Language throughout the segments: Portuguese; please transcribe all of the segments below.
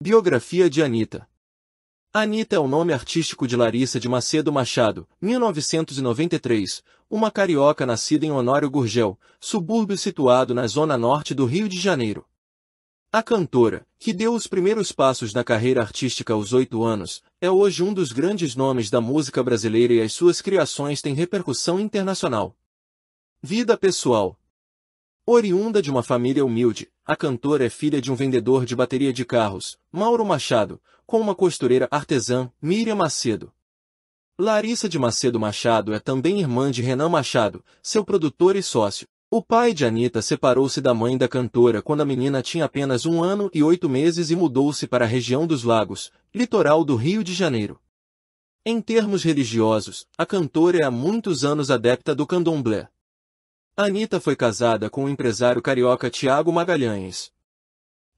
Biografia de Anitta Anitta é o nome artístico de Larissa de Macedo Machado, 1993, uma carioca nascida em Honório Gurgel, subúrbio situado na zona norte do Rio de Janeiro. A cantora, que deu os primeiros passos na carreira artística aos oito anos, é hoje um dos grandes nomes da música brasileira e as suas criações têm repercussão internacional. Vida pessoal Oriunda de uma família humilde, a cantora é filha de um vendedor de bateria de carros, Mauro Machado, com uma costureira artesã, Miriam Macedo. Larissa de Macedo Machado é também irmã de Renan Machado, seu produtor e sócio. O pai de Anitta separou-se da mãe da cantora quando a menina tinha apenas um ano e oito meses e mudou-se para a região dos Lagos, litoral do Rio de Janeiro. Em termos religiosos, a cantora é há muitos anos adepta do candomblé. Anitta foi casada com o empresário carioca Tiago Magalhães.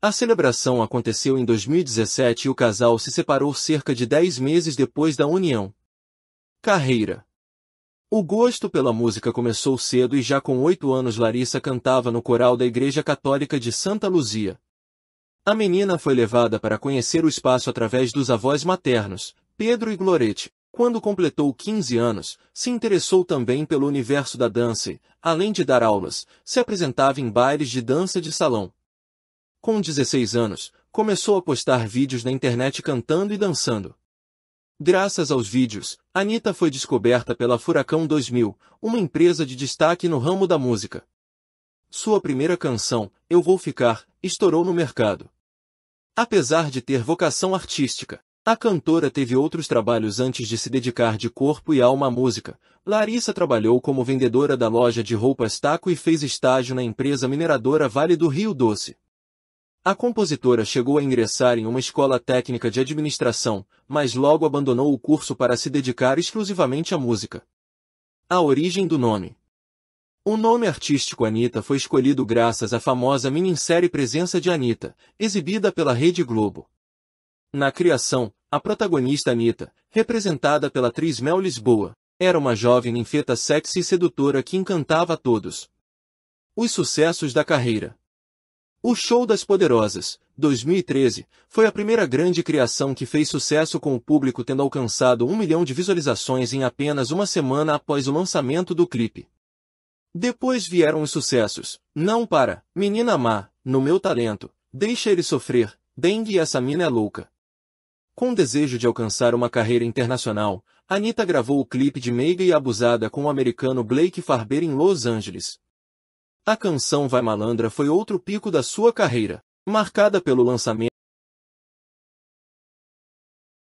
A celebração aconteceu em 2017 e o casal se separou cerca de 10 meses depois da união. Carreira O gosto pela música começou cedo e já com 8 anos Larissa cantava no coral da Igreja Católica de Santa Luzia. A menina foi levada para conhecer o espaço através dos avós maternos, Pedro e Glorete. Quando completou 15 anos, se interessou também pelo universo da dança e, além de dar aulas, se apresentava em bailes de dança de salão. Com 16 anos, começou a postar vídeos na internet cantando e dançando. Graças aos vídeos, Anitta foi descoberta pela Furacão 2000, uma empresa de destaque no ramo da música. Sua primeira canção, Eu Vou Ficar, estourou no mercado. Apesar de ter vocação artística, a cantora teve outros trabalhos antes de se dedicar de corpo e alma à música. Larissa trabalhou como vendedora da loja de roupas Taco e fez estágio na empresa mineradora Vale do Rio Doce. A compositora chegou a ingressar em uma escola técnica de administração, mas logo abandonou o curso para se dedicar exclusivamente à música. A origem do nome o nome artístico Anitta foi escolhido graças à famosa minissérie Presença de Anitta, exibida pela Rede Globo. Na criação, a protagonista Anitta, representada pela atriz Mel Lisboa, era uma jovem ninfeta sexy e sedutora que encantava a todos. Os sucessos da carreira O Show das Poderosas, 2013, foi a primeira grande criação que fez sucesso com o público tendo alcançado um milhão de visualizações em apenas uma semana após o lançamento do clipe. Depois vieram os sucessos Não Para, Menina Má, No Meu Talento, Deixa Ele Sofrer, Dengue e Essa Mina é Louca, com o desejo de alcançar uma carreira internacional, Anitta gravou o clipe de Meiga e Abusada com o americano Blake Farber em Los Angeles. A canção Vai Malandra foi outro pico da sua carreira, marcada pelo lançamento